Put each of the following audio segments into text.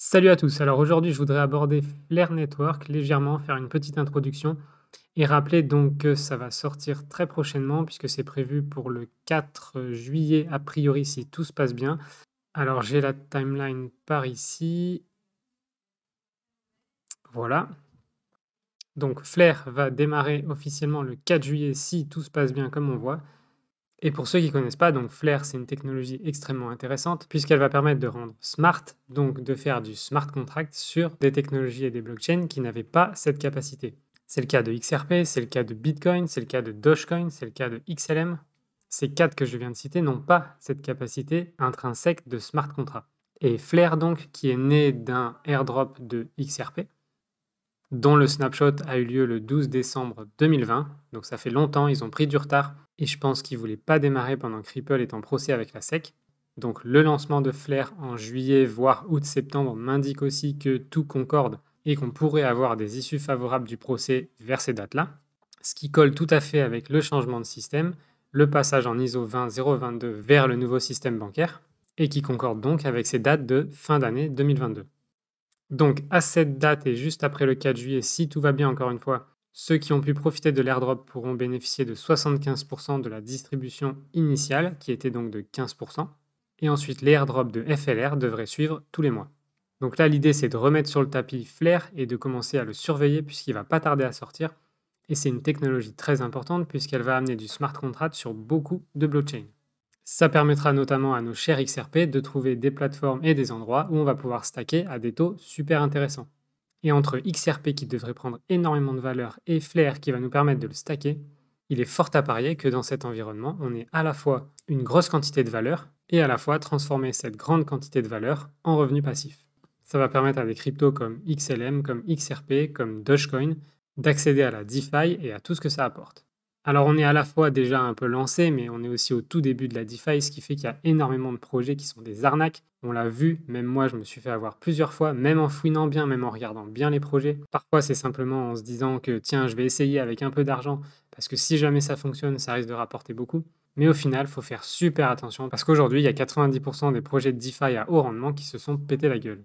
Salut à tous. Alors aujourd'hui, je voudrais aborder Flare Network légèrement, faire une petite introduction et rappeler donc que ça va sortir très prochainement puisque c'est prévu pour le 4 juillet a priori si tout se passe bien. Alors j'ai la timeline par ici. Voilà. Donc Flare va démarrer officiellement le 4 juillet si tout se passe bien comme on voit. Et pour ceux qui ne connaissent pas, donc Flare, c'est une technologie extrêmement intéressante puisqu'elle va permettre de rendre smart, donc de faire du smart contract sur des technologies et des blockchains qui n'avaient pas cette capacité. C'est le cas de XRP, c'est le cas de Bitcoin, c'est le cas de Dogecoin, c'est le cas de XLM. Ces quatre que je viens de citer n'ont pas cette capacité intrinsèque de smart contract. Et Flair donc, qui est né d'un airdrop de XRP, dont le snapshot a eu lieu le 12 décembre 2020. Donc ça fait longtemps, ils ont pris du retard et je pense qu'ils ne voulaient pas démarrer pendant que Ripple est en procès avec la SEC. Donc le lancement de Flair en juillet, voire août-septembre, m'indique aussi que tout concorde et qu'on pourrait avoir des issues favorables du procès vers ces dates-là, ce qui colle tout à fait avec le changement de système, le passage en ISO 20022 vers le nouveau système bancaire, et qui concorde donc avec ces dates de fin d'année 2022. Donc à cette date et juste après le 4 juillet, si tout va bien encore une fois, ceux qui ont pu profiter de l'airdrop pourront bénéficier de 75% de la distribution initiale, qui était donc de 15%, et ensuite les airdrops de FLR devraient suivre tous les mois. Donc là, l'idée c'est de remettre sur le tapis Flair et de commencer à le surveiller puisqu'il va pas tarder à sortir, et c'est une technologie très importante puisqu'elle va amener du smart contract sur beaucoup de blockchains. Ça permettra notamment à nos chers XRP de trouver des plateformes et des endroits où on va pouvoir stacker à des taux super intéressants. Et entre XRP qui devrait prendre énormément de valeur et Flair qui va nous permettre de le stacker, il est fort à parier que dans cet environnement, on ait à la fois une grosse quantité de valeur et à la fois transformer cette grande quantité de valeur en revenu passif. Ça va permettre à des cryptos comme XLM, comme XRP, comme Dogecoin d'accéder à la DeFi et à tout ce que ça apporte. Alors on est à la fois déjà un peu lancé, mais on est aussi au tout début de la DeFi, ce qui fait qu'il y a énormément de projets qui sont des arnaques. On l'a vu, même moi je me suis fait avoir plusieurs fois, même en fouinant bien, même en regardant bien les projets. Parfois c'est simplement en se disant que tiens, je vais essayer avec un peu d'argent, parce que si jamais ça fonctionne, ça risque de rapporter beaucoup. Mais au final, il faut faire super attention, parce qu'aujourd'hui, il y a 90% des projets de DeFi à haut rendement qui se sont pété la gueule.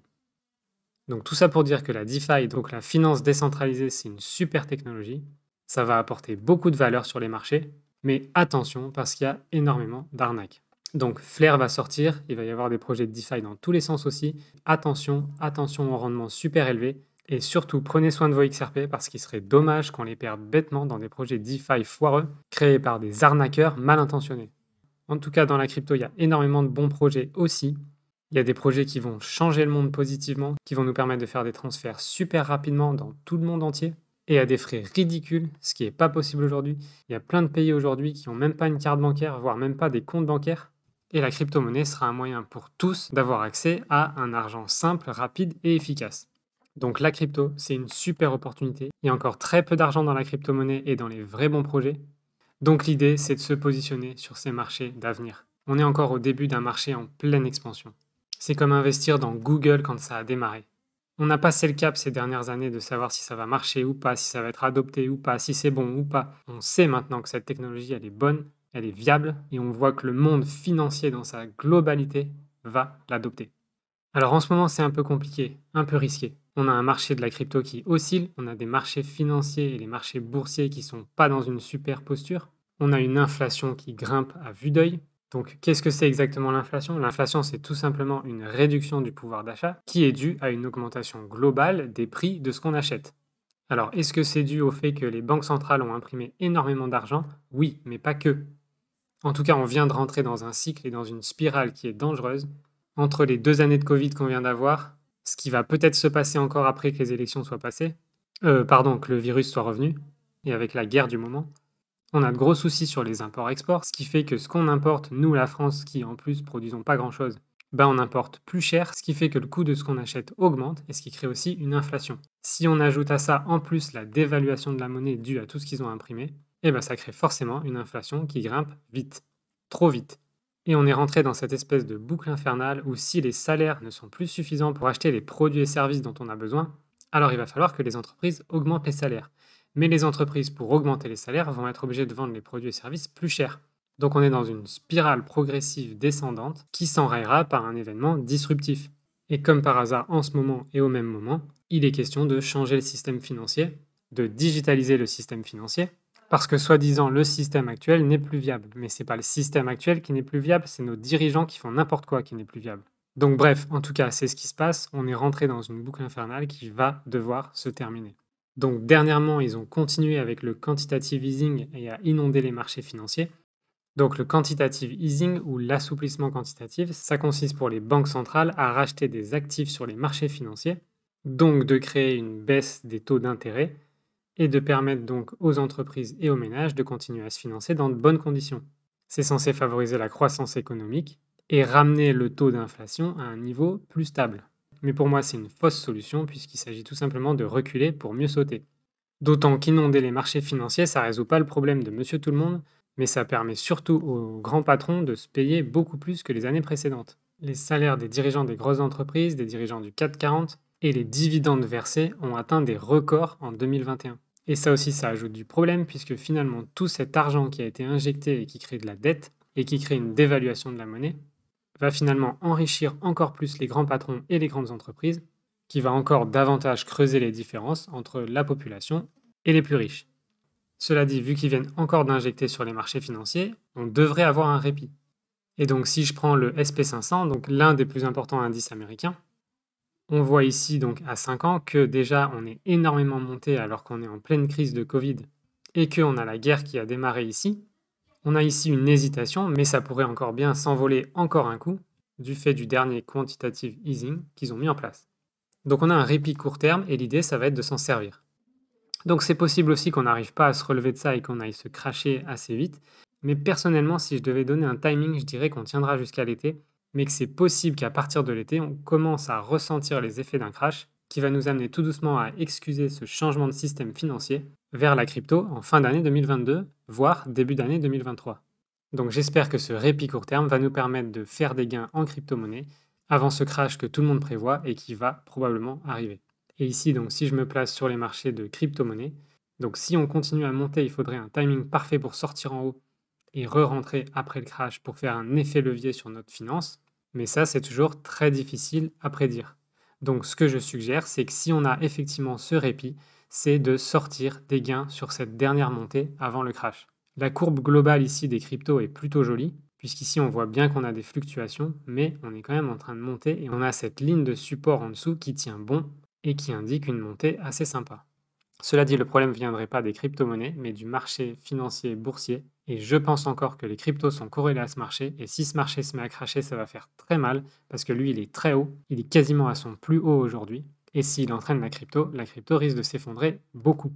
Donc tout ça pour dire que la DeFi, donc la finance décentralisée, c'est une super technologie, ça va apporter beaucoup de valeur sur les marchés, mais attention parce qu'il y a énormément d'arnaques. Donc Flair va sortir, il va y avoir des projets de DeFi dans tous les sens aussi. Attention, attention au rendement super élevé. Et surtout, prenez soin de vos XRP parce qu'il serait dommage qu'on les perde bêtement dans des projets DeFi foireux créés par des arnaqueurs mal intentionnés. En tout cas, dans la crypto, il y a énormément de bons projets aussi. Il y a des projets qui vont changer le monde positivement, qui vont nous permettre de faire des transferts super rapidement dans tout le monde entier et à des frais ridicules, ce qui n'est pas possible aujourd'hui. Il y a plein de pays aujourd'hui qui n'ont même pas une carte bancaire, voire même pas des comptes bancaires. Et la crypto-monnaie sera un moyen pour tous d'avoir accès à un argent simple, rapide et efficace. Donc la crypto, c'est une super opportunité. Il y a encore très peu d'argent dans la crypto-monnaie et dans les vrais bons projets. Donc l'idée, c'est de se positionner sur ces marchés d'avenir. On est encore au début d'un marché en pleine expansion. C'est comme investir dans Google quand ça a démarré on a passé le cap ces dernières années de savoir si ça va marcher ou pas, si ça va être adopté ou pas, si c'est bon ou pas. On sait maintenant que cette technologie, elle est bonne, elle est viable, et on voit que le monde financier dans sa globalité va l'adopter. Alors en ce moment, c'est un peu compliqué, un peu risqué. On a un marché de la crypto qui oscille, on a des marchés financiers et les marchés boursiers qui sont pas dans une super posture, on a une inflation qui grimpe à vue d'œil, donc, qu'est-ce que c'est exactement l'inflation L'inflation, c'est tout simplement une réduction du pouvoir d'achat qui est due à une augmentation globale des prix de ce qu'on achète. Alors, est-ce que c'est dû au fait que les banques centrales ont imprimé énormément d'argent Oui, mais pas que. En tout cas, on vient de rentrer dans un cycle et dans une spirale qui est dangereuse. Entre les deux années de Covid qu'on vient d'avoir, ce qui va peut-être se passer encore après que les élections soient passées, euh, pardon, que le virus soit revenu, et avec la guerre du moment, on a de gros soucis sur les imports-exports, ce qui fait que ce qu'on importe, nous la France, qui en plus produisons pas grand-chose, ben, on importe plus cher, ce qui fait que le coût de ce qu'on achète augmente et ce qui crée aussi une inflation. Si on ajoute à ça en plus la dévaluation de la monnaie due à tout ce qu'ils ont imprimé, et eh ben ça crée forcément une inflation qui grimpe vite, trop vite. Et on est rentré dans cette espèce de boucle infernale où si les salaires ne sont plus suffisants pour acheter les produits et services dont on a besoin, alors il va falloir que les entreprises augmentent les salaires mais les entreprises, pour augmenter les salaires, vont être obligées de vendre les produits et services plus chers. Donc on est dans une spirale progressive descendante qui s'enrayera par un événement disruptif. Et comme par hasard en ce moment et au même moment, il est question de changer le système financier, de digitaliser le système financier, parce que soi-disant le système actuel n'est plus viable. Mais ce n'est pas le système actuel qui n'est plus viable, c'est nos dirigeants qui font n'importe quoi qui n'est plus viable. Donc bref, en tout cas, c'est ce qui se passe, on est rentré dans une boucle infernale qui va devoir se terminer. Donc dernièrement, ils ont continué avec le quantitative easing et à inonder les marchés financiers. Donc le quantitative easing ou l'assouplissement quantitatif, ça consiste pour les banques centrales à racheter des actifs sur les marchés financiers, donc de créer une baisse des taux d'intérêt et de permettre donc aux entreprises et aux ménages de continuer à se financer dans de bonnes conditions. C'est censé favoriser la croissance économique et ramener le taux d'inflation à un niveau plus stable mais pour moi c'est une fausse solution puisqu'il s'agit tout simplement de reculer pour mieux sauter. D'autant qu'inonder les marchés financiers, ça résout pas le problème de monsieur tout le monde, mais ça permet surtout aux grands patrons de se payer beaucoup plus que les années précédentes. Les salaires des dirigeants des grosses entreprises, des dirigeants du 440 et les dividendes versés ont atteint des records en 2021. Et ça aussi, ça ajoute du problème puisque finalement tout cet argent qui a été injecté et qui crée de la dette et qui crée une dévaluation de la monnaie, va finalement enrichir encore plus les grands patrons et les grandes entreprises, qui va encore davantage creuser les différences entre la population et les plus riches. Cela dit, vu qu'ils viennent encore d'injecter sur les marchés financiers, on devrait avoir un répit. Et donc si je prends le SP500, donc l'un des plus importants indices américains, on voit ici donc à 5 ans que déjà on est énormément monté alors qu'on est en pleine crise de Covid et qu'on a la guerre qui a démarré ici, on a ici une hésitation, mais ça pourrait encore bien s'envoler encore un coup du fait du dernier quantitative easing qu'ils ont mis en place. Donc on a un répit court terme et l'idée ça va être de s'en servir. Donc c'est possible aussi qu'on n'arrive pas à se relever de ça et qu'on aille se cracher assez vite, mais personnellement si je devais donner un timing, je dirais qu'on tiendra jusqu'à l'été, mais que c'est possible qu'à partir de l'été, on commence à ressentir les effets d'un crash qui va nous amener tout doucement à excuser ce changement de système financier vers la crypto en fin d'année 2022 voire début d'année 2023. Donc j'espère que ce répit court terme va nous permettre de faire des gains en crypto-monnaie avant ce crash que tout le monde prévoit et qui va probablement arriver. Et ici, donc, si je me place sur les marchés de crypto-monnaie, donc si on continue à monter, il faudrait un timing parfait pour sortir en haut et re-rentrer après le crash pour faire un effet levier sur notre finance. Mais ça, c'est toujours très difficile à prédire. Donc ce que je suggère, c'est que si on a effectivement ce répit, c'est de sortir des gains sur cette dernière montée avant le crash. La courbe globale ici des cryptos est plutôt jolie, puisqu'ici on voit bien qu'on a des fluctuations, mais on est quand même en train de monter et on a cette ligne de support en dessous qui tient bon et qui indique une montée assez sympa. Cela dit, le problème ne viendrait pas des crypto-monnaies, mais du marché financier boursier. Et je pense encore que les cryptos sont corrélés à ce marché. Et si ce marché se met à cracher, ça va faire très mal, parce que lui, il est très haut. Il est quasiment à son plus haut aujourd'hui. Et s'il entraîne la crypto, la crypto risque de s'effondrer beaucoup.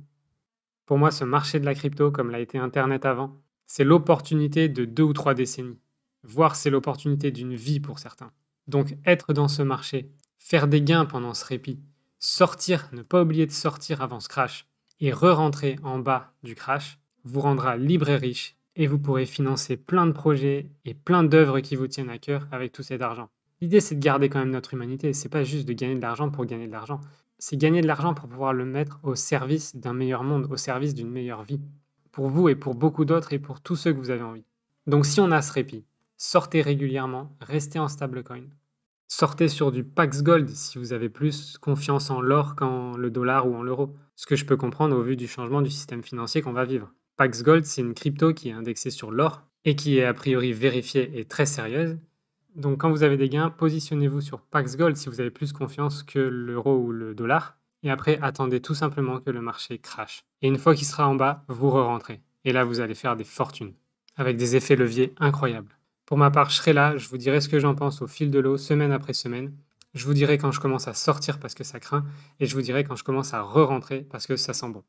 Pour moi, ce marché de la crypto, comme l'a été Internet avant, c'est l'opportunité de deux ou trois décennies, voire c'est l'opportunité d'une vie pour certains. Donc être dans ce marché, faire des gains pendant ce répit, sortir, ne pas oublier de sortir avant ce crash, et re-rentrer en bas du crash, vous rendra libre et riche, et vous pourrez financer plein de projets et plein d'œuvres qui vous tiennent à cœur avec tout cet argent. L'idée, c'est de garder quand même notre humanité. C'est pas juste de gagner de l'argent pour gagner de l'argent. C'est gagner de l'argent pour pouvoir le mettre au service d'un meilleur monde, au service d'une meilleure vie. Pour vous et pour beaucoup d'autres et pour tous ceux que vous avez envie. Donc si on a ce répit, sortez régulièrement, restez en stablecoin. Sortez sur du Pax Gold si vous avez plus confiance en l'or qu'en le dollar ou en l'euro. Ce que je peux comprendre au vu du changement du système financier qu'on va vivre. Pax Gold, c'est une crypto qui est indexée sur l'or et qui est a priori vérifiée et très sérieuse donc quand vous avez des gains, positionnez-vous sur Pax Gold si vous avez plus confiance que l'euro ou le dollar. Et après, attendez tout simplement que le marché crache. Et une fois qu'il sera en bas, vous re-rentrez. Et là, vous allez faire des fortunes, avec des effets leviers incroyables. Pour ma part, je serai là, je vous dirai ce que j'en pense au fil de l'eau, semaine après semaine. Je vous dirai quand je commence à sortir parce que ça craint, et je vous dirai quand je commence à re-rentrer parce que ça sent bon.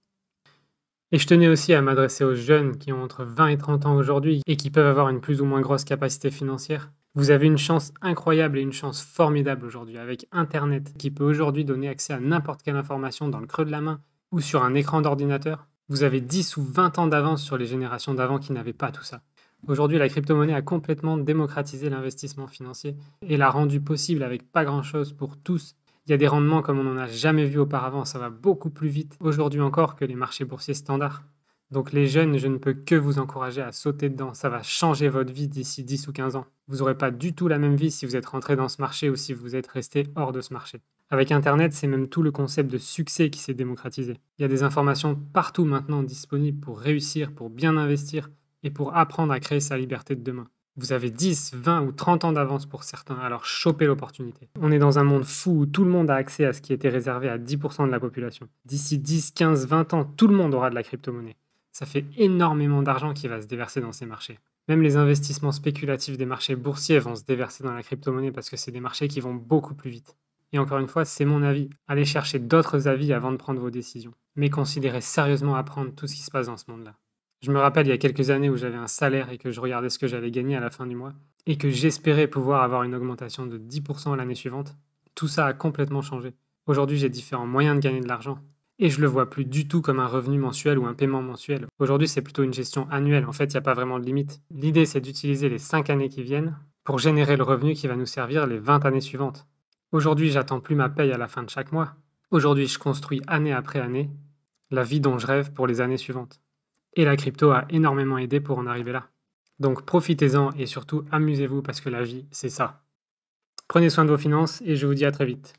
Et je tenais aussi à m'adresser aux jeunes qui ont entre 20 et 30 ans aujourd'hui et qui peuvent avoir une plus ou moins grosse capacité financière. Vous avez une chance incroyable et une chance formidable aujourd'hui avec Internet qui peut aujourd'hui donner accès à n'importe quelle information dans le creux de la main ou sur un écran d'ordinateur. Vous avez 10 ou 20 ans d'avance sur les générations d'avant qui n'avaient pas tout ça. Aujourd'hui, la crypto-monnaie a complètement démocratisé l'investissement financier et l'a rendu possible avec pas grand-chose pour tous. Il y a des rendements comme on n'en a jamais vu auparavant, ça va beaucoup plus vite aujourd'hui encore que les marchés boursiers standards. Donc les jeunes, je ne peux que vous encourager à sauter dedans. Ça va changer votre vie d'ici 10 ou 15 ans. Vous n'aurez pas du tout la même vie si vous êtes rentré dans ce marché ou si vous êtes resté hors de ce marché. Avec Internet, c'est même tout le concept de succès qui s'est démocratisé. Il y a des informations partout maintenant disponibles pour réussir, pour bien investir et pour apprendre à créer sa liberté de demain. Vous avez 10, 20 ou 30 ans d'avance pour certains, alors chopez l'opportunité. On est dans un monde fou où tout le monde a accès à ce qui était réservé à 10% de la population. D'ici 10, 15, 20 ans, tout le monde aura de la crypto-monnaie ça fait énormément d'argent qui va se déverser dans ces marchés. Même les investissements spéculatifs des marchés boursiers vont se déverser dans la crypto-monnaie parce que c'est des marchés qui vont beaucoup plus vite. Et encore une fois, c'est mon avis. Allez chercher d'autres avis avant de prendre vos décisions. Mais considérez sérieusement apprendre tout ce qui se passe dans ce monde-là. Je me rappelle il y a quelques années où j'avais un salaire et que je regardais ce que j'allais gagner à la fin du mois et que j'espérais pouvoir avoir une augmentation de 10% l'année suivante. Tout ça a complètement changé. Aujourd'hui, j'ai différents moyens de gagner de l'argent. Et je le vois plus du tout comme un revenu mensuel ou un paiement mensuel. Aujourd'hui, c'est plutôt une gestion annuelle. En fait, il n'y a pas vraiment de limite. L'idée, c'est d'utiliser les 5 années qui viennent pour générer le revenu qui va nous servir les 20 années suivantes. Aujourd'hui, j'attends plus ma paye à la fin de chaque mois. Aujourd'hui, je construis année après année la vie dont je rêve pour les années suivantes. Et la crypto a énormément aidé pour en arriver là. Donc profitez-en et surtout amusez-vous parce que la vie, c'est ça. Prenez soin de vos finances et je vous dis à très vite.